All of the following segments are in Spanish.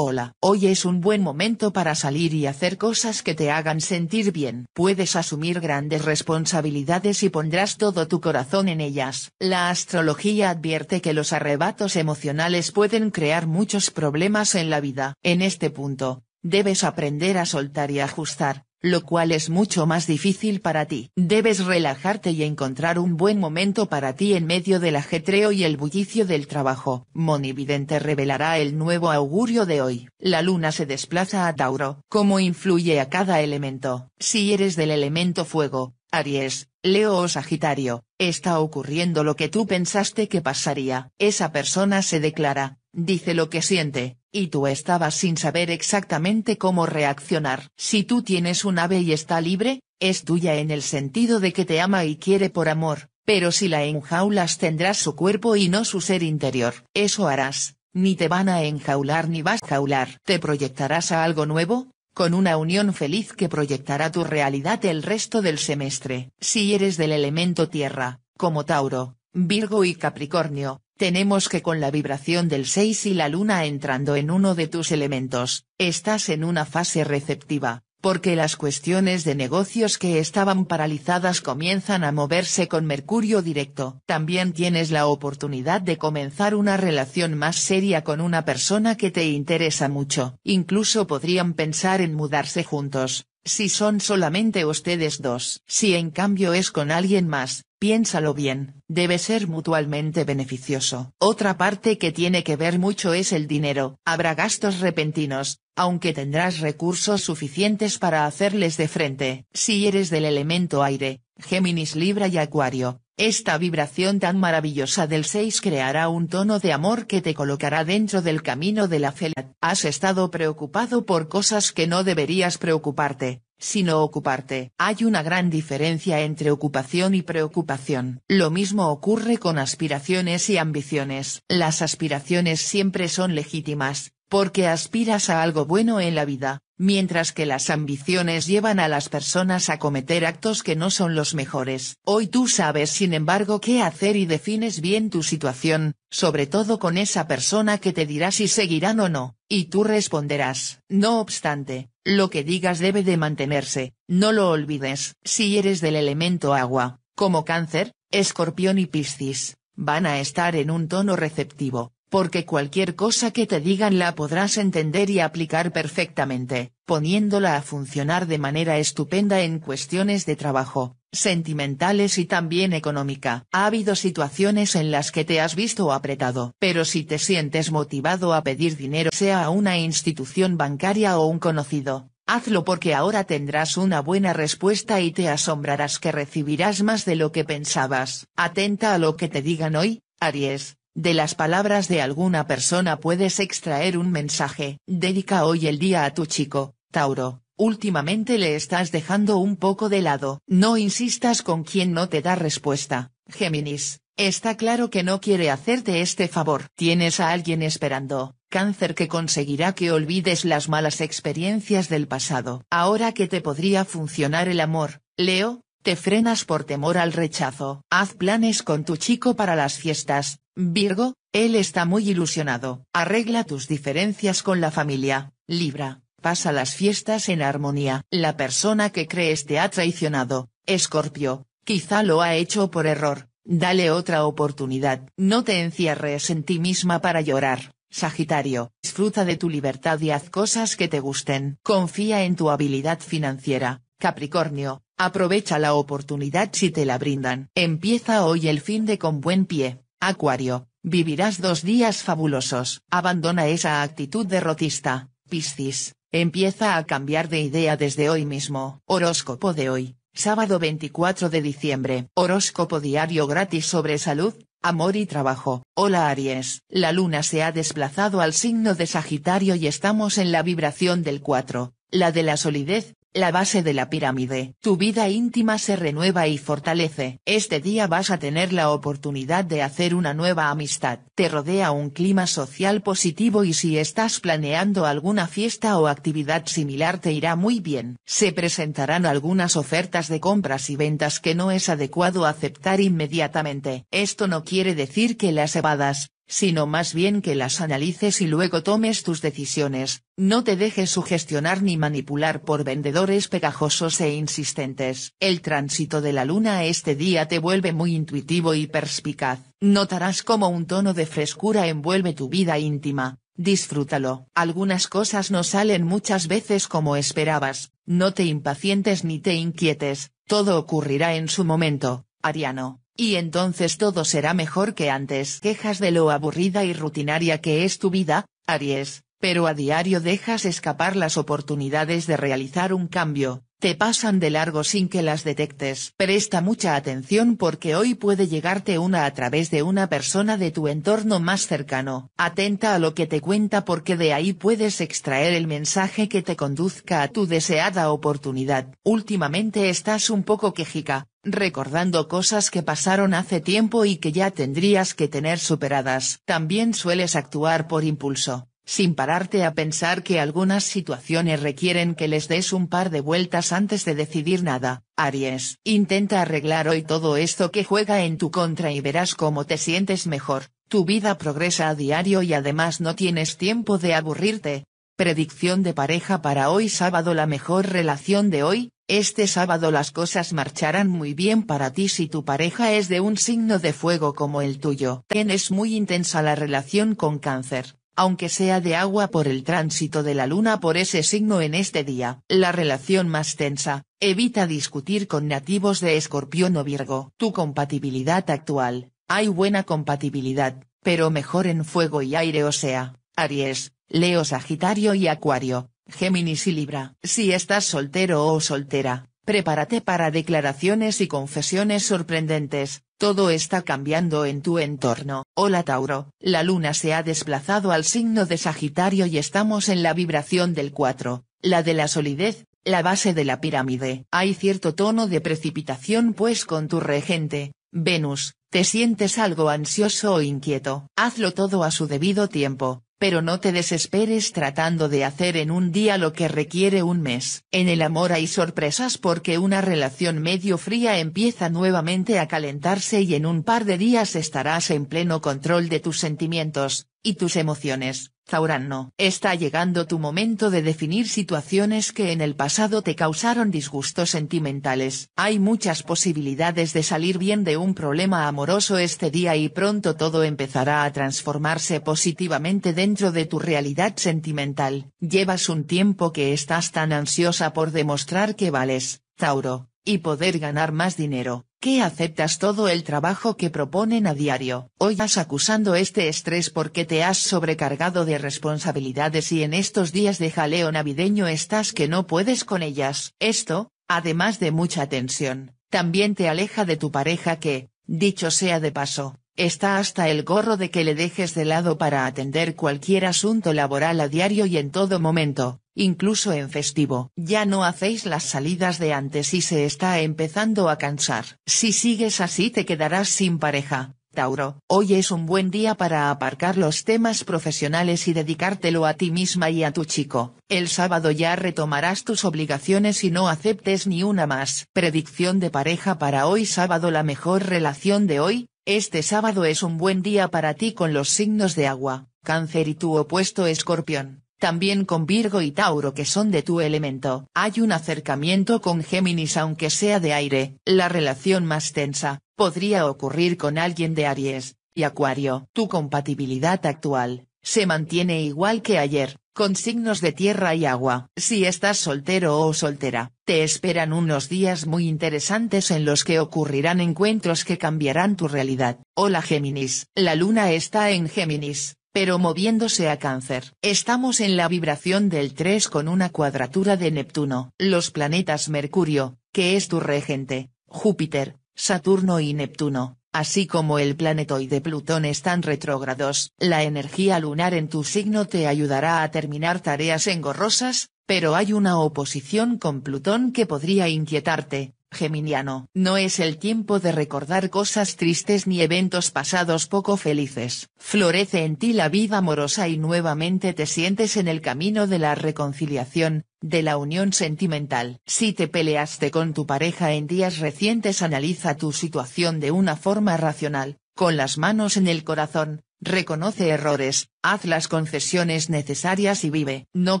Hola, hoy es un buen momento para salir y hacer cosas que te hagan sentir bien. Puedes asumir grandes responsabilidades y pondrás todo tu corazón en ellas. La astrología advierte que los arrebatos emocionales pueden crear muchos problemas en la vida. En este punto, debes aprender a soltar y ajustar, lo cual es mucho más difícil para ti. Debes relajarte y encontrar un buen momento para ti en medio del ajetreo y el bullicio del trabajo. Monividente revelará el nuevo augurio de hoy. La luna se desplaza a Tauro. ¿Cómo influye a cada elemento? Si eres del elemento fuego, Aries, Leo o Sagitario, está ocurriendo lo que tú pensaste que pasaría. Esa persona se declara, dice lo que siente, y tú estabas sin saber exactamente cómo reaccionar. Si tú tienes un ave y está libre, es tuya en el sentido de que te ama y quiere por amor, pero si la enjaulas tendrás su cuerpo y no su ser interior. Eso harás, ni te van a enjaular ni vas a enjaular. Te proyectarás a algo nuevo, con una unión feliz que proyectará tu realidad el resto del semestre. Si eres del elemento tierra, como Tauro, Virgo y Capricornio, tenemos que con la vibración del 6 y la luna entrando en uno de tus elementos, estás en una fase receptiva, porque las cuestiones de negocios que estaban paralizadas comienzan a moverse con Mercurio directo. También tienes la oportunidad de comenzar una relación más seria con una persona que te interesa mucho. Incluso podrían pensar en mudarse juntos, si son solamente ustedes dos. Si en cambio es con alguien más, Piénsalo bien, debe ser mutualmente beneficioso. Otra parte que tiene que ver mucho es el dinero. Habrá gastos repentinos, aunque tendrás recursos suficientes para hacerles de frente. Si eres del elemento aire, Géminis Libra y Acuario, esta vibración tan maravillosa del 6 creará un tono de amor que te colocará dentro del camino de la felicidad. Has estado preocupado por cosas que no deberías preocuparte, sino ocuparte. Hay una gran diferencia entre ocupación y preocupación. Lo mismo ocurre con aspiraciones y ambiciones. Las aspiraciones siempre son legítimas, porque aspiras a algo bueno en la vida, mientras que las ambiciones llevan a las personas a cometer actos que no son los mejores. Hoy tú sabes sin embargo qué hacer y defines bien tu situación, sobre todo con esa persona que te dirá si seguirán o no, y tú responderás. No obstante, lo que digas debe de mantenerse, no lo olvides. Si eres del elemento agua, como cáncer, escorpión y piscis, van a estar en un tono receptivo, porque cualquier cosa que te digan la podrás entender y aplicar perfectamente, poniéndola a funcionar de manera estupenda en cuestiones de trabajo, sentimentales y también económica. Ha habido situaciones en las que te has visto apretado, pero si te sientes motivado a pedir dinero sea a una institución bancaria o un conocido, Hazlo porque ahora tendrás una buena respuesta y te asombrarás que recibirás más de lo que pensabas. Atenta a lo que te digan hoy, Aries, de las palabras de alguna persona puedes extraer un mensaje. Dedica hoy el día a tu chico, Tauro. Últimamente le estás dejando un poco de lado. No insistas con quien no te da respuesta, Géminis. Está claro que no quiere hacerte este favor. Tienes a alguien esperando, cáncer que conseguirá que olvides las malas experiencias del pasado. Ahora que te podría funcionar el amor, Leo, te frenas por temor al rechazo. Haz planes con tu chico para las fiestas, Virgo, él está muy ilusionado. Arregla tus diferencias con la familia, Libra, pasa las fiestas en armonía. La persona que crees te ha traicionado, Escorpio, quizá lo ha hecho por error, dale otra oportunidad. No te encierres en ti misma para llorar. Sagitario, disfruta de tu libertad y haz cosas que te gusten. Confía en tu habilidad financiera. Capricornio, aprovecha la oportunidad si te la brindan. Empieza hoy el fin de con buen pie. Acuario, vivirás dos días fabulosos. Abandona esa actitud derrotista, Piscis. Empieza a cambiar de idea desde hoy mismo. Horóscopo de hoy, sábado 24 de diciembre. Horóscopo diario gratis sobre salud, amor y trabajo. Hola Aries. La luna se ha desplazado al signo de Sagitario y estamos en la vibración del 4, la de la solidez, la base de la pirámide. Tu vida íntima se renueva y fortalece. Este día vas a tener la oportunidad de hacer una nueva amistad. Te rodea un clima social positivo y si estás planeando alguna fiesta o actividad similar te irá muy bien. Se presentarán algunas ofertas de compras y ventas que no es adecuado aceptar inmediatamente. Esto no quiere decir que las evadas, sino más bien que las analices y luego tomes tus decisiones, no te dejes sugestionar ni manipular por vendedores pegajosos e insistentes. El tránsito de la luna este día te vuelve muy intuitivo y perspicaz, notarás como un tono de frescura envuelve tu vida íntima, disfrútalo. Algunas cosas no salen muchas veces como esperabas, no te impacientes ni te inquietes, todo ocurrirá en su momento, Ariano y entonces todo será mejor que antes. Quejas de lo aburrida y rutinaria que es tu vida, Aries, pero a diario dejas escapar las oportunidades de realizar un cambio, te pasan de largo sin que las detectes. Presta mucha atención porque hoy puede llegarte una a través de una persona de tu entorno más cercano. Atenta a lo que te cuenta porque de ahí puedes extraer el mensaje que te conduzca a tu deseada oportunidad. Últimamente estás un poco quejica, recordando cosas que pasaron hace tiempo y que ya tendrías que tener superadas. También sueles actuar por impulso, sin pararte a pensar que algunas situaciones requieren que les des un par de vueltas antes de decidir nada. Aries, intenta arreglar hoy todo esto que juega en tu contra y verás cómo te sientes mejor. Tu vida progresa a diario y además no tienes tiempo de aburrirte, Predicción de pareja para hoy sábado La mejor relación de hoy, este sábado las cosas marcharán muy bien para ti si tu pareja es de un signo de fuego como el tuyo. Tienes muy intensa la relación con cáncer, aunque sea de agua por el tránsito de la luna por ese signo en este día. La relación más tensa, evita discutir con nativos de escorpión o virgo. Tu compatibilidad actual, hay buena compatibilidad, pero mejor en fuego y aire o sea, Aries Leo Sagitario y Acuario, Géminis y Libra. Si estás soltero o soltera, prepárate para declaraciones y confesiones sorprendentes, todo está cambiando en tu entorno. Hola Tauro, la luna se ha desplazado al signo de Sagitario y estamos en la vibración del 4, la de la solidez, la base de la pirámide. Hay cierto tono de precipitación pues con tu regente, Venus, te sientes algo ansioso o inquieto. Hazlo todo a su debido tiempo, pero no te desesperes tratando de hacer en un día lo que requiere un mes. En el amor hay sorpresas porque una relación medio fría empieza nuevamente a calentarse y en un par de días estarás en pleno control de tus sentimientos, y tus emociones. Zaurano, está llegando tu momento de definir situaciones que en el pasado te causaron disgustos sentimentales. Hay muchas posibilidades de salir bien de un problema amoroso este día y pronto todo empezará a transformarse positivamente dentro de tu realidad sentimental. Llevas un tiempo que estás tan ansiosa por demostrar que vales, Tauro, y poder ganar más dinero, que aceptas todo el trabajo que proponen a diario. Hoy vas acusando este estrés porque te has sobrecargado de responsabilidades y en estos días de jaleo navideño estás que no puedes con ellas. Esto, además de mucha tensión, también te aleja de tu pareja que, dicho sea de paso, está hasta el gorro de que le dejes de lado para atender cualquier asunto laboral a diario y en todo momento incluso en festivo. Ya no hacéis las salidas de antes y se está empezando a cansar. Si sigues así te quedarás sin pareja. Tauro, hoy es un buen día para aparcar los temas profesionales y dedicártelo a ti misma y a tu chico. El sábado ya retomarás tus obligaciones y no aceptes ni una más. Predicción de pareja para hoy sábado La mejor relación de hoy, este sábado es un buen día para ti con los signos de agua, cáncer y tu opuesto escorpión. También con Virgo y Tauro que son de tu elemento. Hay un acercamiento con Géminis aunque sea de aire, la relación más tensa, podría ocurrir con alguien de Aries, y Acuario. Tu compatibilidad actual, se mantiene igual que ayer, con signos de tierra y agua. Si estás soltero o soltera, te esperan unos días muy interesantes en los que ocurrirán encuentros que cambiarán tu realidad. Hola Géminis. La luna está en Géminis, pero moviéndose a cáncer. Estamos en la vibración del 3 con una cuadratura de Neptuno. Los planetas Mercurio, que es tu regente, Júpiter, Saturno y Neptuno, así como el planetoide Plutón están retrógrados. La energía lunar en tu signo te ayudará a terminar tareas engorrosas, pero hay una oposición con Plutón que podría inquietarte, Geminiano. No es el tiempo de recordar cosas tristes ni eventos pasados poco felices. Florece en ti la vida amorosa y nuevamente te sientes en el camino de la reconciliación, de la unión sentimental. Si te peleaste con tu pareja en días recientes analiza tu situación de una forma racional, con las manos en el corazón, reconoce errores, haz las concesiones necesarias y vive. No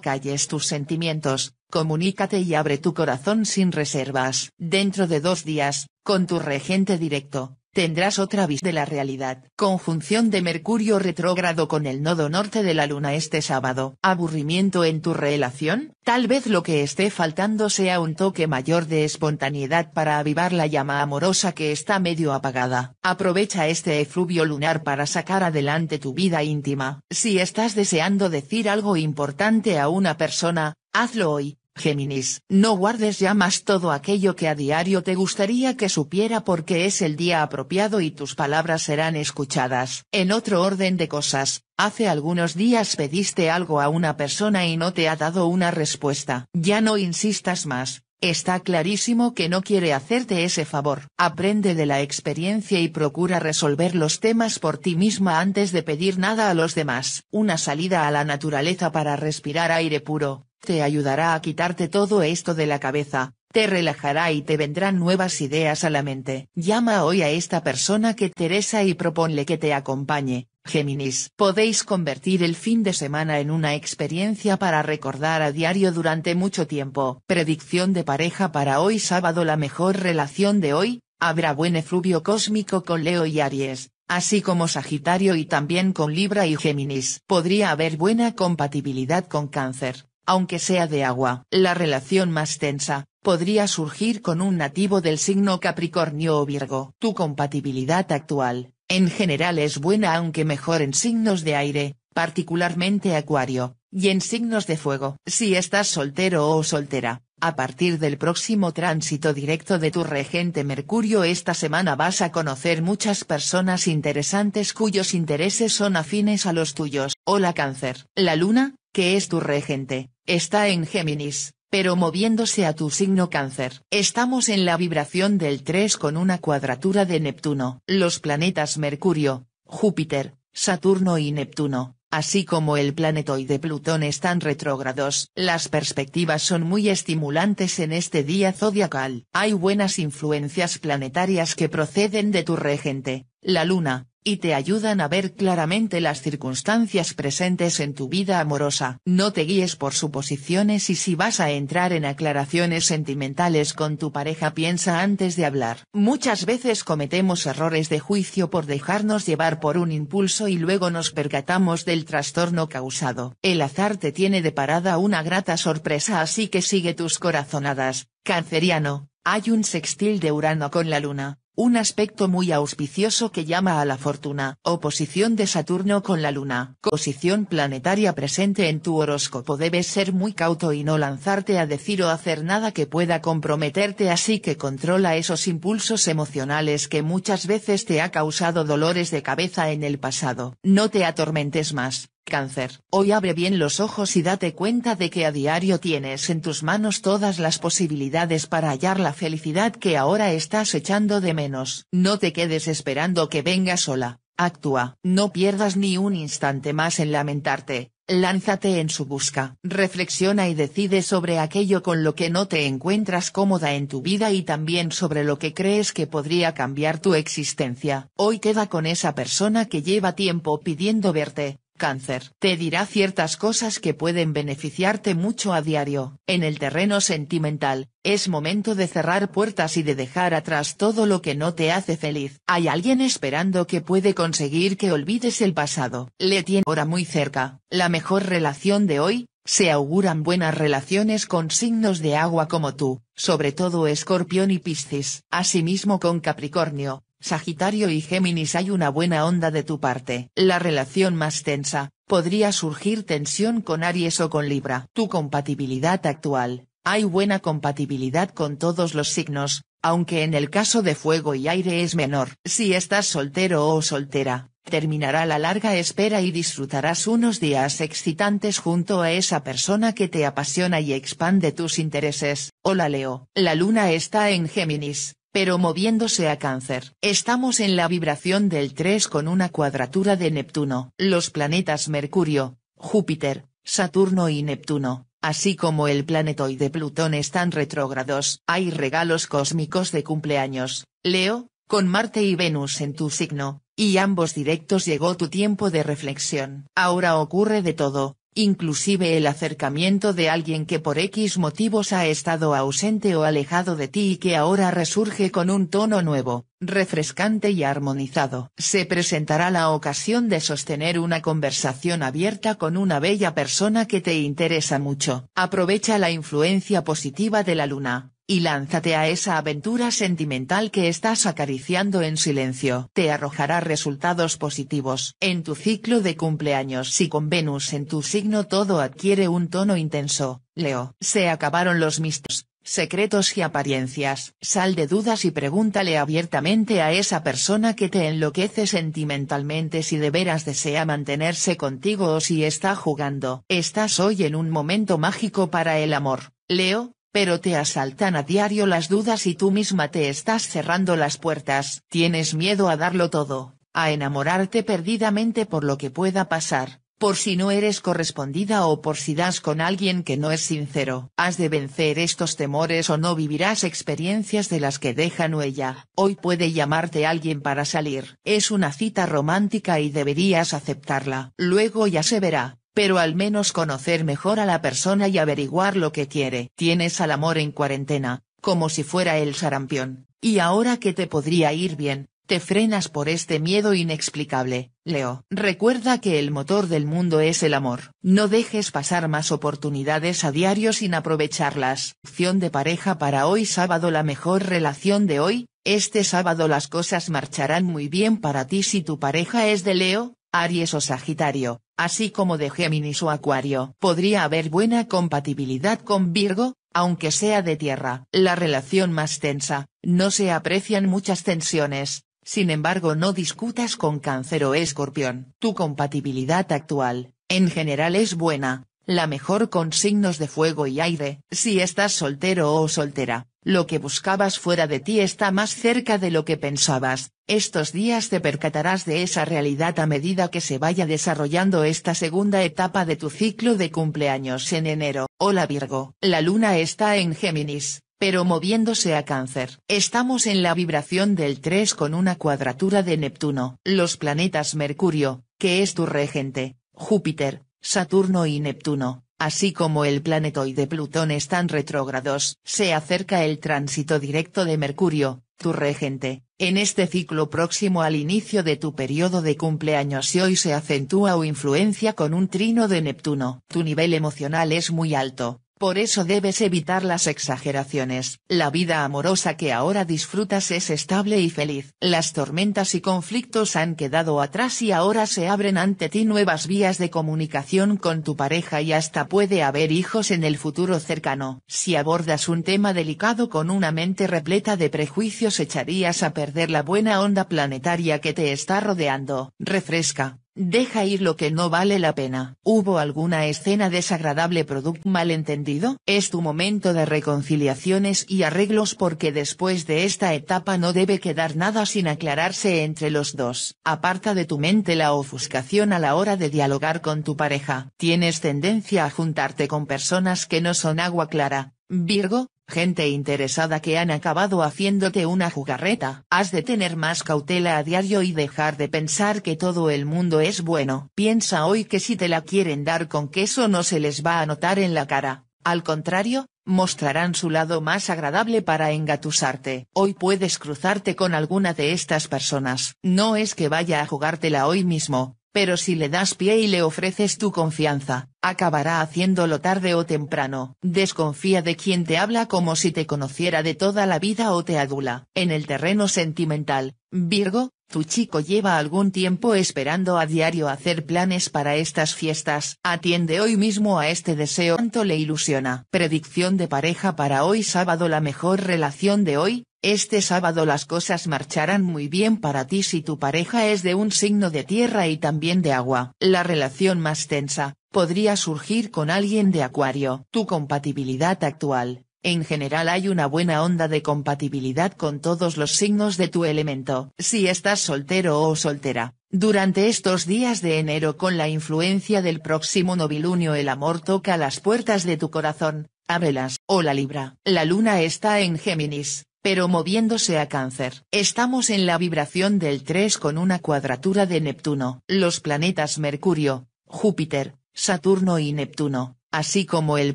calles tus sentimientos, Comunícate y abre tu corazón sin reservas. Dentro de dos días, con tu regente directo, tendrás otra vis de la realidad. Conjunción de Mercurio retrógrado con el nodo norte de la luna este sábado. ¿Aburrimiento en tu relación? Tal vez lo que esté faltando sea un toque mayor de espontaneidad para avivar la llama amorosa que está medio apagada. Aprovecha este efluvio lunar para sacar adelante tu vida íntima. Si estás deseando decir algo importante a una persona, hazlo hoy Géminis, no guardes ya más todo aquello que a diario te gustaría que supiera porque es el día apropiado y tus palabras serán escuchadas. En otro orden de cosas, hace algunos días pediste algo a una persona y no te ha dado una respuesta. Ya no insistas más, Está clarísimo que no quiere hacerte ese favor. Aprende de la experiencia y procura resolver los temas por ti misma antes de pedir nada a los demás. Una salida a la naturaleza para respirar aire puro, te ayudará a quitarte todo esto de la cabeza, te relajará y te vendrán nuevas ideas a la mente. Llama hoy a esta persona que Teresa y proponle que te acompañe. Géminis. Podéis convertir el fin de semana en una experiencia para recordar a diario durante mucho tiempo. Predicción de pareja para hoy sábado La mejor relación de hoy, habrá buen efluvio cósmico con Leo y Aries, así como Sagitario y también con Libra y Géminis. Podría haber buena compatibilidad con Cáncer aunque sea de agua. La relación más tensa, podría surgir con un nativo del signo Capricornio o Virgo. Tu compatibilidad actual, en general es buena aunque mejor en signos de aire, particularmente Acuario, y en signos de fuego. Si estás soltero o soltera, a partir del próximo tránsito directo de tu regente Mercurio esta semana vas a conocer muchas personas interesantes cuyos intereses son afines a los tuyos. Hola Cáncer. La Luna, que es tu regente, está en Géminis, pero moviéndose a tu signo cáncer. Estamos en la vibración del 3 con una cuadratura de Neptuno. Los planetas Mercurio, Júpiter, Saturno y Neptuno, así como el planetoide Plutón están retrógrados. Las perspectivas son muy estimulantes en este día zodiacal. Hay buenas influencias planetarias que proceden de tu regente, la Luna, y te ayudan a ver claramente las circunstancias presentes en tu vida amorosa. No te guíes por suposiciones y si vas a entrar en aclaraciones sentimentales con tu pareja piensa antes de hablar. Muchas veces cometemos errores de juicio por dejarnos llevar por un impulso y luego nos percatamos del trastorno causado. El azar te tiene parada una grata sorpresa así que sigue tus corazonadas, canceriano, hay un sextil de Urano con la Luna, un aspecto muy auspicioso que llama a la fortuna. Oposición de Saturno con la Luna. Posición planetaria presente en tu horóscopo. Debes ser muy cauto y no lanzarte a decir o hacer nada que pueda comprometerte así que controla esos impulsos emocionales que muchas veces te ha causado dolores de cabeza en el pasado. No te atormentes más. Cáncer, hoy abre bien los ojos y date cuenta de que a diario tienes en tus manos todas las posibilidades para hallar la felicidad que ahora estás echando de menos. No te quedes esperando que venga sola, actúa. No pierdas ni un instante más en lamentarte, lánzate en su busca. Reflexiona y decide sobre aquello con lo que no te encuentras cómoda en tu vida y también sobre lo que crees que podría cambiar tu existencia. Hoy queda con esa persona que lleva tiempo pidiendo verte cáncer. Te dirá ciertas cosas que pueden beneficiarte mucho a diario. En el terreno sentimental, es momento de cerrar puertas y de dejar atrás todo lo que no te hace feliz. Hay alguien esperando que puede conseguir que olvides el pasado. Le tiene ahora muy cerca. La mejor relación de hoy, se auguran buenas relaciones con signos de agua como tú, sobre todo escorpión y piscis. Asimismo con Capricornio, Sagitario y Géminis hay una buena onda de tu parte. La relación más tensa, podría surgir tensión con Aries o con Libra. Tu compatibilidad actual, hay buena compatibilidad con todos los signos, aunque en el caso de fuego y aire es menor. Si estás soltero o soltera, terminará la larga espera y disfrutarás unos días excitantes junto a esa persona que te apasiona y expande tus intereses. Hola Leo. La luna está en Géminis pero moviéndose a cáncer. Estamos en la vibración del 3 con una cuadratura de Neptuno. Los planetas Mercurio, Júpiter, Saturno y Neptuno, así como el planetoide Plutón están retrógrados. Hay regalos cósmicos de cumpleaños, Leo, con Marte y Venus en tu signo, y ambos directos llegó tu tiempo de reflexión. Ahora ocurre de todo, inclusive el acercamiento de alguien que por X motivos ha estado ausente o alejado de ti y que ahora resurge con un tono nuevo, refrescante y armonizado. Se presentará la ocasión de sostener una conversación abierta con una bella persona que te interesa mucho. Aprovecha la influencia positiva de la luna, y lánzate a esa aventura sentimental que estás acariciando en silencio. Te arrojará resultados positivos. En tu ciclo de cumpleaños si con Venus en tu signo todo adquiere un tono intenso, Leo. Se acabaron los mistos, secretos y apariencias. Sal de dudas y pregúntale abiertamente a esa persona que te enloquece sentimentalmente si de veras desea mantenerse contigo o si está jugando. Estás hoy en un momento mágico para el amor. Leo, pero te asaltan a diario las dudas y tú misma te estás cerrando las puertas. Tienes miedo a darlo todo, a enamorarte perdidamente por lo que pueda pasar, por si no eres correspondida o por si das con alguien que no es sincero. Has de vencer estos temores o no vivirás experiencias de las que dejan huella. Hoy puede llamarte alguien para salir. Es una cita romántica y deberías aceptarla. Luego ya se verá pero al menos conocer mejor a la persona y averiguar lo que quiere. Tienes al amor en cuarentena, como si fuera el sarampión, y ahora que te podría ir bien, te frenas por este miedo inexplicable, Leo. Recuerda que el motor del mundo es el amor. No dejes pasar más oportunidades a diario sin aprovecharlas. Opción de pareja para hoy sábado La mejor relación de hoy, este sábado las cosas marcharán muy bien para ti si tu pareja es de Leo, Aries o Sagitario, así como de Géminis o Acuario. Podría haber buena compatibilidad con Virgo, aunque sea de tierra. La relación más tensa, no se aprecian muchas tensiones, sin embargo no discutas con Cáncer o Escorpión. Tu compatibilidad actual, en general es buena, la mejor con signos de fuego y aire. Si estás soltero o soltera, lo que buscabas fuera de ti está más cerca de lo que pensabas, estos días te percatarás de esa realidad a medida que se vaya desarrollando esta segunda etapa de tu ciclo de cumpleaños en enero. Hola Virgo, la luna está en Géminis, pero moviéndose a cáncer. Estamos en la vibración del 3 con una cuadratura de Neptuno. Los planetas Mercurio, que es tu regente, Júpiter, Saturno y Neptuno, así como el de Plutón están retrógrados, se acerca el tránsito directo de Mercurio, tu regente, en este ciclo próximo al inicio de tu periodo de cumpleaños y hoy se acentúa o influencia con un trino de Neptuno. Tu nivel emocional es muy alto, por eso debes evitar las exageraciones. La vida amorosa que ahora disfrutas es estable y feliz. Las tormentas y conflictos han quedado atrás y ahora se abren ante ti nuevas vías de comunicación con tu pareja y hasta puede haber hijos en el futuro cercano. Si abordas un tema delicado con una mente repleta de prejuicios echarías a perder la buena onda planetaria que te está rodeando. Refresca, deja ir lo que no vale la pena. ¿Hubo alguna escena desagradable product malentendido? Es tu momento de reconciliaciones y arreglos porque después de esta etapa no debe quedar nada sin aclararse entre los dos. Aparta de tu mente la ofuscación a la hora de dialogar con tu pareja. Tienes tendencia a juntarte con personas que no son agua clara, Virgo, gente interesada que han acabado haciéndote una jugarreta. Has de tener más cautela a diario y dejar de pensar que todo el mundo es bueno. Piensa hoy que si te la quieren dar con queso no se les va a notar en la cara, al contrario, mostrarán su lado más agradable para engatusarte. Hoy puedes cruzarte con alguna de estas personas. No es que vaya a jugártela hoy mismo, pero si le das pie y le ofreces tu confianza, acabará haciéndolo tarde o temprano. Desconfía de quien te habla como si te conociera de toda la vida o te adula. En el terreno sentimental, Virgo, tu chico lleva algún tiempo esperando a diario hacer planes para estas fiestas. Atiende hoy mismo a este deseo. Tanto le ilusiona. Predicción de pareja para hoy sábado La mejor relación de hoy, este sábado las cosas marcharán muy bien para ti si tu pareja es de un signo de tierra y también de agua. La relación más tensa, podría surgir con alguien de acuario. Tu compatibilidad actual, en general hay una buena onda de compatibilidad con todos los signos de tu elemento. Si estás soltero o soltera, durante estos días de enero con la influencia del próximo novilunio el amor toca las puertas de tu corazón, ábrelas. Hola Libra. La luna está en Géminis pero moviéndose a cáncer. Estamos en la vibración del 3 con una cuadratura de Neptuno. Los planetas Mercurio, Júpiter, Saturno y Neptuno, así como el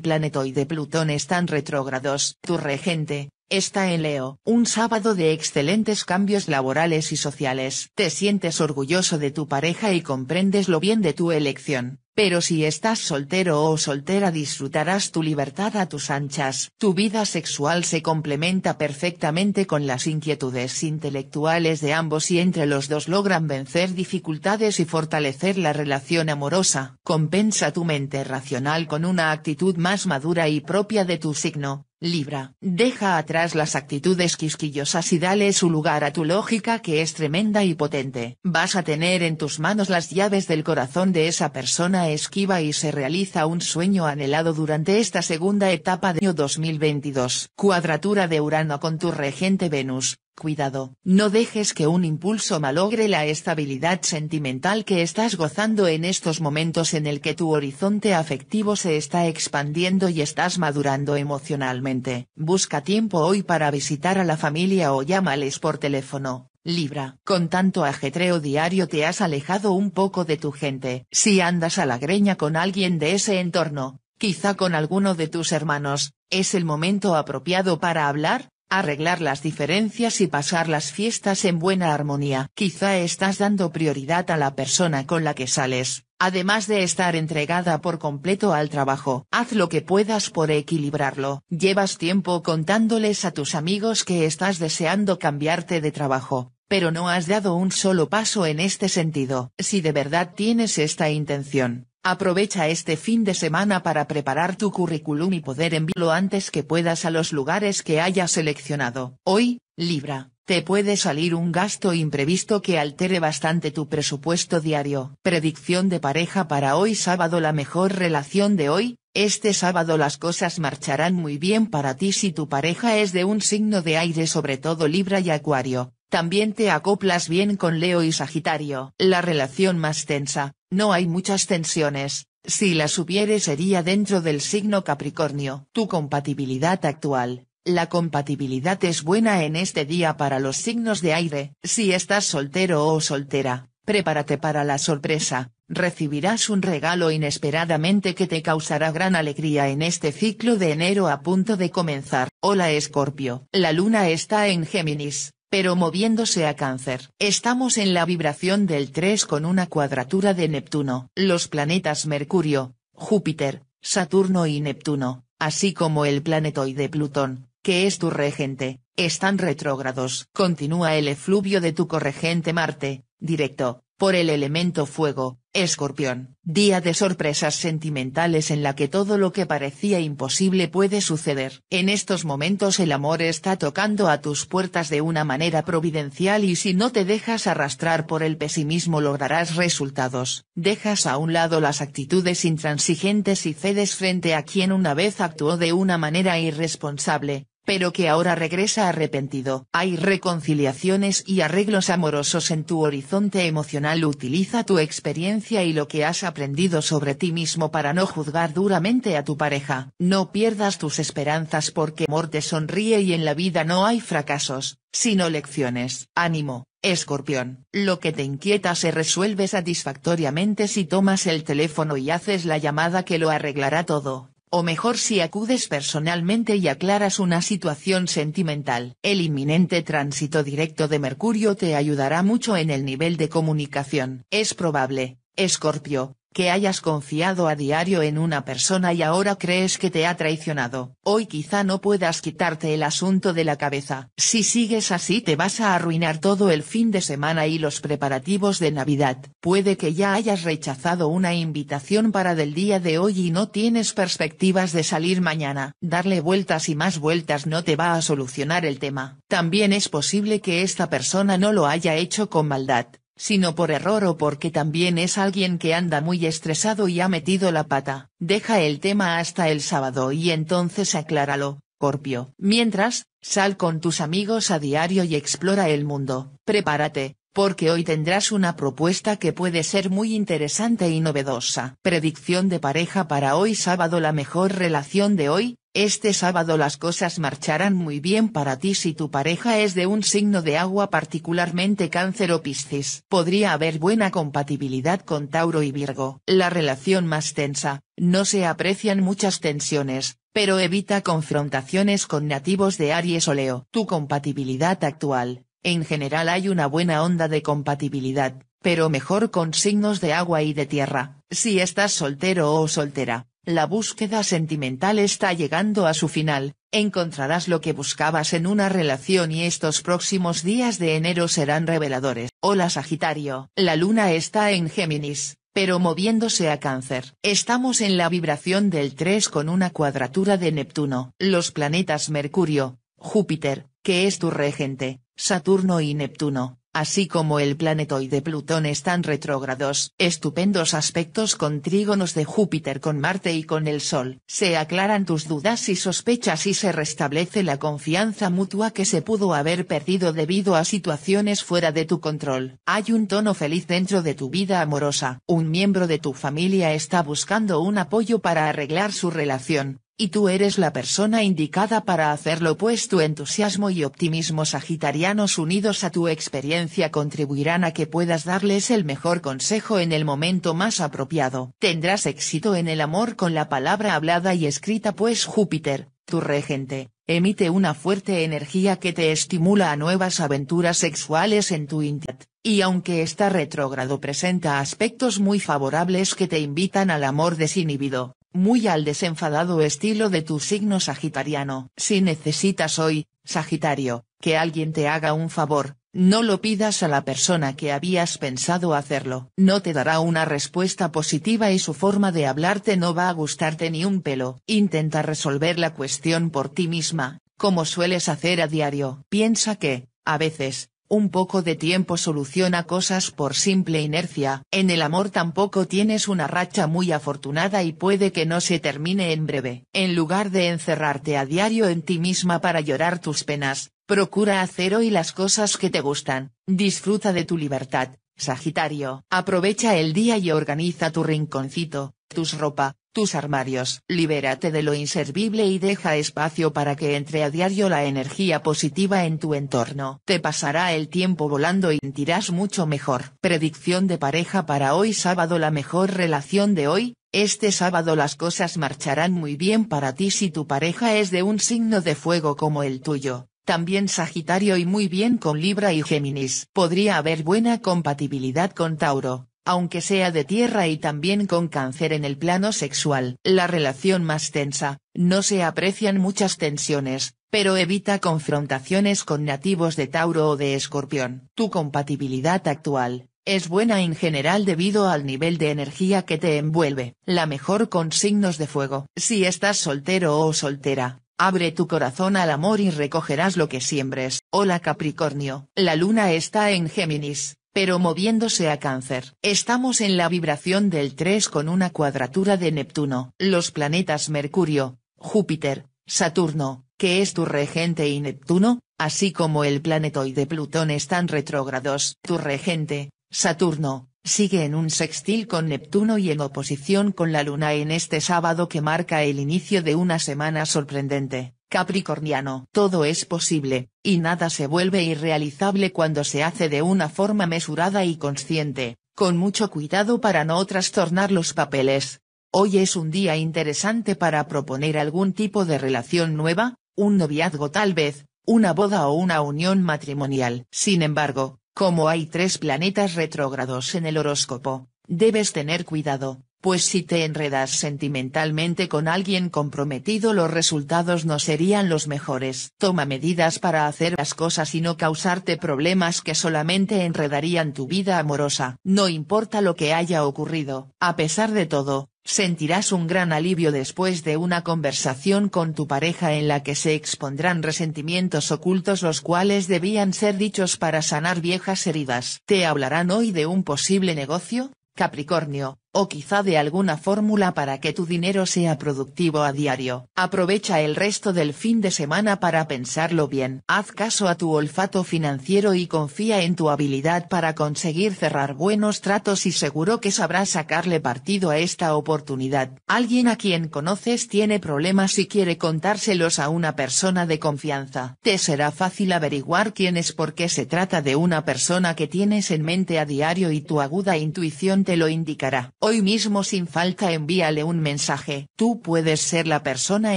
planetoide Plutón están retrógrados. Tu regente, Está en Leo. Un sábado de excelentes cambios laborales y sociales. Te sientes orgulloso de tu pareja y comprendes lo bien de tu elección. Pero si estás soltero o soltera disfrutarás tu libertad a tus anchas. Tu vida sexual se complementa perfectamente con las inquietudes intelectuales de ambos y entre los dos logran vencer dificultades y fortalecer la relación amorosa. Compensa tu mente racional con una actitud más madura y propia de tu signo, Libra, deja atrás las actitudes quisquillosas y dale su lugar a tu lógica que es tremenda y potente. Vas a tener en tus manos las llaves del corazón de esa persona esquiva y se realiza un sueño anhelado durante esta segunda etapa de año 2022. Cuadratura de Urano con tu regente Venus, Cuidado, no dejes que un impulso malogre la estabilidad sentimental que estás gozando en estos momentos en el que tu horizonte afectivo se está expandiendo y estás madurando emocionalmente. Busca tiempo hoy para visitar a la familia o llámales por teléfono. Libra. Con tanto ajetreo diario te has alejado un poco de tu gente. Si andas a la greña con alguien de ese entorno, quizá con alguno de tus hermanos, es el momento apropiado para hablar, arreglar las diferencias y pasar las fiestas en buena armonía. Quizá estás dando prioridad a la persona con la que sales, además de estar entregada por completo al trabajo. Haz lo que puedas por equilibrarlo. Llevas tiempo contándoles a tus amigos que estás deseando cambiarte de trabajo. Pero no has dado un solo paso en este sentido. Si de verdad tienes esta intención, Aprovecha este fin de semana para preparar tu currículum y poder enviarlo antes que puedas a los lugares que hayas seleccionado. Hoy, Libra, te puede salir un gasto imprevisto que altere bastante tu presupuesto diario. Predicción de pareja para hoy sábado La mejor relación de hoy, este sábado las cosas marcharán muy bien para ti si tu pareja es de un signo de aire sobre todo Libra y Acuario. También te acoplas bien con Leo y Sagitario. La relación más tensa, no hay muchas tensiones, si las hubiere sería dentro del signo Capricornio. Tu compatibilidad actual. La compatibilidad es buena en este día para los signos de aire. Si estás soltero o soltera, prepárate para la sorpresa. Recibirás un regalo inesperadamente que te causará gran alegría en este ciclo de enero a punto de comenzar. Hola Escorpio. La luna está en Géminis pero moviéndose a cáncer. Estamos en la vibración del 3 con una cuadratura de Neptuno. Los planetas Mercurio, Júpiter, Saturno y Neptuno, así como el planetoide Plutón, que es tu regente, están retrógrados. Continúa el efluvio de tu corregente Marte, directo, por el elemento fuego, escorpión, día de sorpresas sentimentales en la que todo lo que parecía imposible puede suceder. En estos momentos el amor está tocando a tus puertas de una manera providencial y si no te dejas arrastrar por el pesimismo lograrás resultados. Dejas a un lado las actitudes intransigentes y cedes frente a quien una vez actuó de una manera irresponsable, pero que ahora regresa arrepentido. Hay reconciliaciones y arreglos amorosos en tu horizonte emocional. Utiliza tu experiencia y lo que has aprendido sobre ti mismo para no juzgar duramente a tu pareja. No pierdas tus esperanzas porque amor te sonríe y en la vida no hay fracasos, sino lecciones. Ánimo. Escorpión, lo que te inquieta se resuelve satisfactoriamente si tomas el teléfono y haces la llamada que lo arreglará todo o mejor si acudes personalmente y aclaras una situación sentimental. El inminente tránsito directo de Mercurio te ayudará mucho en el nivel de comunicación. Es probable, Escorpio, que hayas confiado a diario en una persona y ahora crees que te ha traicionado. Hoy quizá no puedas quitarte el asunto de la cabeza. Si sigues así te vas a arruinar todo el fin de semana y los preparativos de Navidad. Puede que ya hayas rechazado una invitación para del día de hoy y no tienes perspectivas de salir mañana. Darle vueltas y más vueltas no te va a solucionar el tema. También es posible que esta persona no lo haya hecho con maldad, sino por error o porque también es alguien que anda muy estresado y ha metido la pata. Deja el tema hasta el sábado y entonces acláralo, Corpio. Mientras, sal con tus amigos a diario y explora el mundo. Prepárate, porque hoy tendrás una propuesta que puede ser muy interesante y novedosa. Predicción de pareja para hoy sábado La mejor relación de hoy, este sábado las cosas marcharán muy bien para ti si tu pareja es de un signo de agua particularmente cáncer o piscis. Podría haber buena compatibilidad con Tauro y Virgo. La relación más tensa, no se aprecian muchas tensiones, pero evita confrontaciones con nativos de Aries o Leo. Tu compatibilidad actual, en general hay una buena onda de compatibilidad, pero mejor con signos de agua y de tierra, si estás soltero o soltera la búsqueda sentimental está llegando a su final, encontrarás lo que buscabas en una relación y estos próximos días de enero serán reveladores. Hola Sagitario, la luna está en Géminis, pero moviéndose a cáncer. Estamos en la vibración del 3 con una cuadratura de Neptuno. Los planetas Mercurio, Júpiter, que es tu regente, Saturno y Neptuno, así como el y de Plutón están retrógrados. Estupendos aspectos con trígonos de Júpiter con Marte y con el Sol. Se aclaran tus dudas y sospechas y se restablece la confianza mutua que se pudo haber perdido debido a situaciones fuera de tu control. Hay un tono feliz dentro de tu vida amorosa. Un miembro de tu familia está buscando un apoyo para arreglar su relación, y tú eres la persona indicada para hacerlo pues tu entusiasmo y optimismo sagitarianos unidos a tu experiencia contribuirán a que puedas darles el mejor consejo en el momento más apropiado. Tendrás éxito en el amor con la palabra hablada y escrita pues Júpiter, tu regente, emite una fuerte energía que te estimula a nuevas aventuras sexuales en tu interior, y aunque está retrógrado presenta aspectos muy favorables que te invitan al amor desinhibido, muy al desenfadado estilo de tu signo sagitariano. Si necesitas hoy, Sagitario, que alguien te haga un favor, no lo pidas a la persona que habías pensado hacerlo. No te dará una respuesta positiva y su forma de hablarte no va a gustarte ni un pelo. Intenta resolver la cuestión por ti misma, como sueles hacer a diario. Piensa que, a veces, un poco de tiempo soluciona cosas por simple inercia, en el amor tampoco tienes una racha muy afortunada y puede que no se termine en breve. En lugar de encerrarte a diario en ti misma para llorar tus penas, procura hacer hoy las cosas que te gustan, disfruta de tu libertad, Sagitario. Aprovecha el día y organiza tu rinconcito, tus ropa, tus armarios. Libérate de lo inservible y deja espacio para que entre a diario la energía positiva en tu entorno. Te pasará el tiempo volando y sentirás mucho mejor. Predicción de pareja para hoy sábado La mejor relación de hoy, este sábado las cosas marcharán muy bien para ti si tu pareja es de un signo de fuego como el tuyo también Sagitario y muy bien con Libra y Géminis. Podría haber buena compatibilidad con Tauro, aunque sea de tierra y también con cáncer en el plano sexual. La relación más tensa, no se aprecian muchas tensiones, pero evita confrontaciones con nativos de Tauro o de Escorpión. Tu compatibilidad actual, es buena en general debido al nivel de energía que te envuelve. La mejor con signos de fuego. Si estás soltero o soltera, Abre tu corazón al amor y recogerás lo que siembres. Hola Capricornio. La luna está en Géminis, pero moviéndose a cáncer. Estamos en la vibración del 3 con una cuadratura de Neptuno. Los planetas Mercurio, Júpiter, Saturno, que es tu regente y Neptuno, así como el de Plutón están retrógrados. Tu regente, Saturno, sigue en un sextil con Neptuno y en oposición con la Luna en este sábado que marca el inicio de una semana sorprendente. Capricorniano. Todo es posible, y nada se vuelve irrealizable cuando se hace de una forma mesurada y consciente, con mucho cuidado para no trastornar los papeles. Hoy es un día interesante para proponer algún tipo de relación nueva, un noviazgo tal vez, una boda o una unión matrimonial. Sin embargo, como hay tres planetas retrógrados en el horóscopo, debes tener cuidado, pues si te enredas sentimentalmente con alguien comprometido los resultados no serían los mejores. Toma medidas para hacer las cosas y no causarte problemas que solamente enredarían tu vida amorosa. No importa lo que haya ocurrido, a pesar de todo, sentirás un gran alivio después de una conversación con tu pareja en la que se expondrán resentimientos ocultos los cuales debían ser dichos para sanar viejas heridas. Te hablarán hoy de un posible negocio, Capricornio, o quizá de alguna fórmula para que tu dinero sea productivo a diario. Aprovecha el resto del fin de semana para pensarlo bien. Haz caso a tu olfato financiero y confía en tu habilidad para conseguir cerrar buenos tratos y seguro que sabrás sacarle partido a esta oportunidad. Alguien a quien conoces tiene problemas y quiere contárselos a una persona de confianza. Te será fácil averiguar quién es porque se trata de una persona que tienes en mente a diario y tu aguda intuición te lo indicará Hoy mismo sin falta envíale un mensaje. Tú puedes ser la persona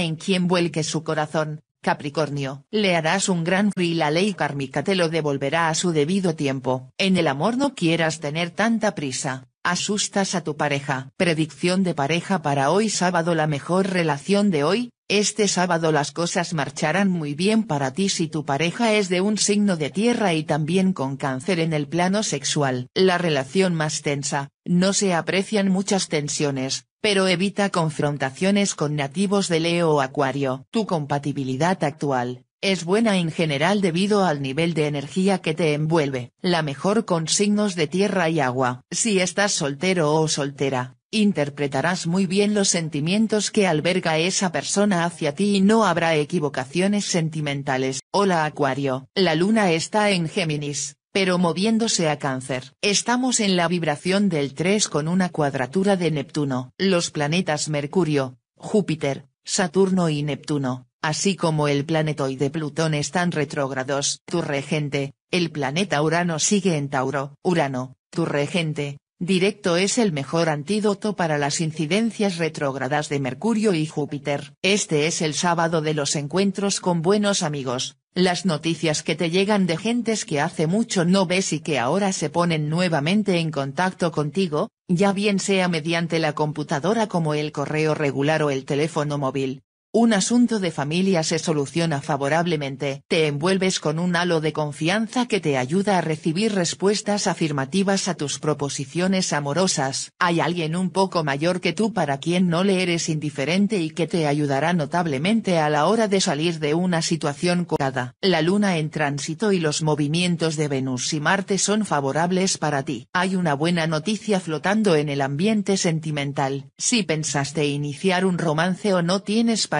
en quien vuelque su corazón, Capricornio. Le harás un gran y la ley kármica te lo devolverá a su debido tiempo. En el amor no quieras tener tanta prisa. Asustas a tu pareja. Predicción de pareja para hoy sábado La mejor relación de hoy, este sábado las cosas marcharán muy bien para ti si tu pareja es de un signo de tierra y también con cáncer en el plano sexual. La relación más tensa, no se aprecian muchas tensiones, pero evita confrontaciones con nativos de Leo o Acuario. Tu compatibilidad actual, es buena en general debido al nivel de energía que te envuelve, la mejor con signos de tierra y agua. Si estás soltero o soltera, Interpretarás muy bien los sentimientos que alberga esa persona hacia ti y no habrá equivocaciones sentimentales. Hola Acuario. La luna está en Géminis, pero moviéndose a cáncer. Estamos en la vibración del 3 con una cuadratura de Neptuno. Los planetas Mercurio, Júpiter, Saturno y Neptuno, así como el de Plutón están retrógrados. Tu regente, el planeta Urano sigue en Tauro. Urano, tu regente, Directo es el mejor antídoto para las incidencias retrógradas de Mercurio y Júpiter. Este es el sábado de los encuentros con buenos amigos, las noticias que te llegan de gentes que hace mucho no ves y que ahora se ponen nuevamente en contacto contigo, ya bien sea mediante la computadora como el correo regular o el teléfono móvil. Un asunto de familia se soluciona favorablemente, te envuelves con un halo de confianza que te ayuda a recibir respuestas afirmativas a tus proposiciones amorosas. Hay alguien un poco mayor que tú para quien no le eres indiferente y que te ayudará notablemente a la hora de salir de una situación cocada. La luna en tránsito y los movimientos de Venus y Marte son favorables para ti. Hay una buena noticia flotando en el ambiente sentimental. Si pensaste iniciar un romance o no tienes para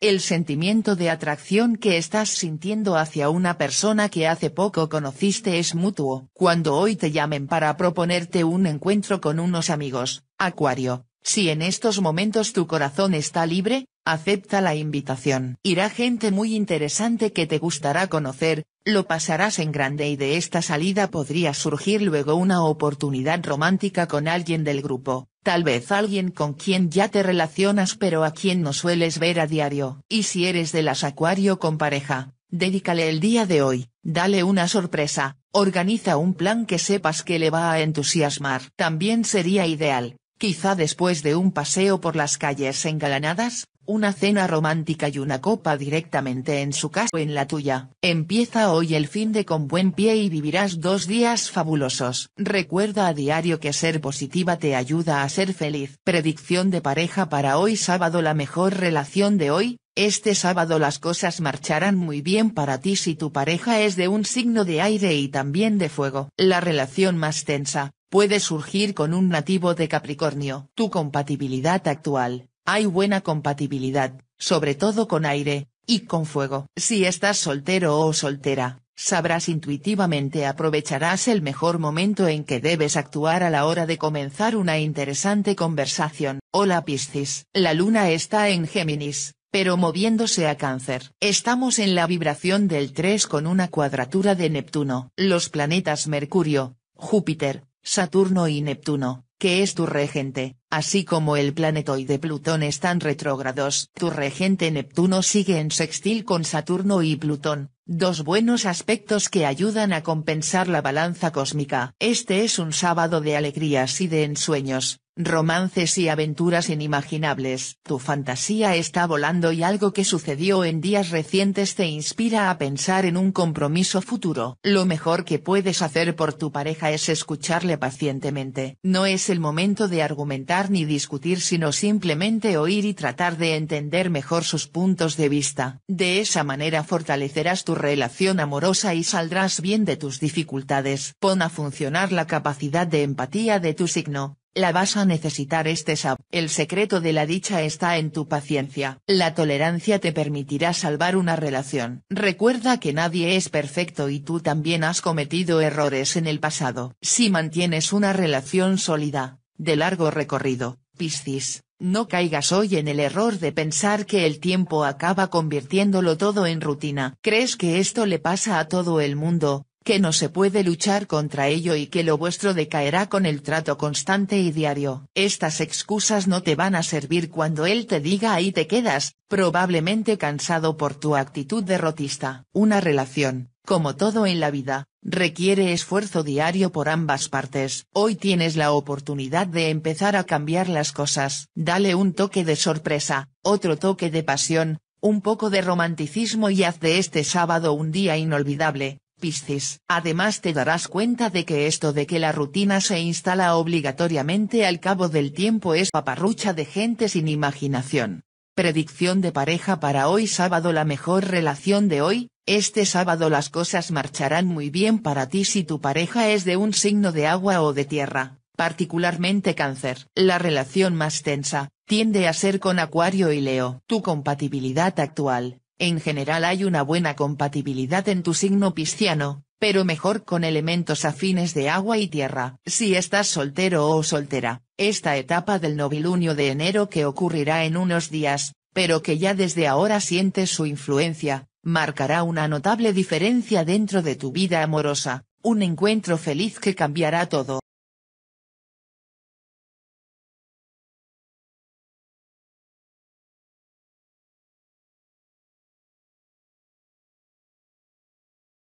el sentimiento de atracción que estás sintiendo hacia una persona que hace poco conociste es mutuo. Cuando hoy te llamen para proponerte un encuentro con unos amigos, Acuario, si en estos momentos tu corazón está libre, acepta la invitación. Irá gente muy interesante que te gustará conocer, lo pasarás en grande y de esta salida podría surgir luego una oportunidad romántica con alguien del grupo. Tal vez alguien con quien ya te relacionas pero a quien no sueles ver a diario. Y si eres de las Acuario con pareja, dedícale el día de hoy, dale una sorpresa, organiza un plan que sepas que le va a entusiasmar. También sería ideal, quizá después de un paseo por las calles engalanadas, una cena romántica y una copa directamente en su casa o en la tuya. Empieza hoy el fin de con buen pie y vivirás dos días fabulosos. Recuerda a diario que ser positiva te ayuda a ser feliz. Predicción de pareja para hoy sábado La mejor relación de hoy, este sábado las cosas marcharán muy bien para ti si tu pareja es de un signo de aire y también de fuego. La relación más tensa, puede surgir con un nativo de Capricornio. Tu compatibilidad actual, hay buena compatibilidad, sobre todo con aire, y con fuego. Si estás soltero o soltera, sabrás intuitivamente aprovecharás el mejor momento en que debes actuar a la hora de comenzar una interesante conversación. Hola Piscis. La luna está en Géminis, pero moviéndose a cáncer. Estamos en la vibración del 3 con una cuadratura de Neptuno. Los planetas Mercurio, Júpiter, Saturno y Neptuno, que es tu regente, así como el de Plutón están retrógrados. Tu regente Neptuno sigue en sextil con Saturno y Plutón, dos buenos aspectos que ayudan a compensar la balanza cósmica. Este es un sábado de alegrías y de ensueños, romances y aventuras inimaginables. Tu fantasía está volando y algo que sucedió en días recientes te inspira a pensar en un compromiso futuro. Lo mejor que puedes hacer por tu pareja es escucharle pacientemente. No es el momento de argumentar ni discutir sino simplemente oír y tratar de entender mejor sus puntos de vista. De esa manera fortalecerás tu relación amorosa y saldrás bien de tus dificultades. Pon a funcionar la capacidad de empatía de tu signo, la vas a necesitar este sab. El secreto de la dicha está en tu paciencia. La tolerancia te permitirá salvar una relación. Recuerda que nadie es perfecto y tú también has cometido errores en el pasado. Si mantienes una relación sólida, de largo recorrido, Piscis, no caigas hoy en el error de pensar que el tiempo acaba convirtiéndolo todo en rutina. ¿Crees que esto le pasa a todo el mundo? que no se puede luchar contra ello y que lo vuestro decaerá con el trato constante y diario. Estas excusas no te van a servir cuando él te diga ahí te quedas, probablemente cansado por tu actitud derrotista. Una relación, como todo en la vida, requiere esfuerzo diario por ambas partes. Hoy tienes la oportunidad de empezar a cambiar las cosas. Dale un toque de sorpresa, otro toque de pasión, un poco de romanticismo y haz de este sábado un día inolvidable, Piscis, además te darás cuenta de que esto de que la rutina se instala obligatoriamente al cabo del tiempo es paparrucha de gente sin imaginación. Predicción de pareja para hoy sábado La mejor relación de hoy, este sábado las cosas marcharán muy bien para ti si tu pareja es de un signo de agua o de tierra, particularmente cáncer. La relación más tensa, tiende a ser con Acuario y Leo. Tu compatibilidad actual, en general hay una buena compatibilidad en tu signo pisciano, pero mejor con elementos afines de agua y tierra. Si estás soltero o soltera, esta etapa del novilunio de enero que ocurrirá en unos días, pero que ya desde ahora sientes su influencia, marcará una notable diferencia dentro de tu vida amorosa, un encuentro feliz que cambiará todo.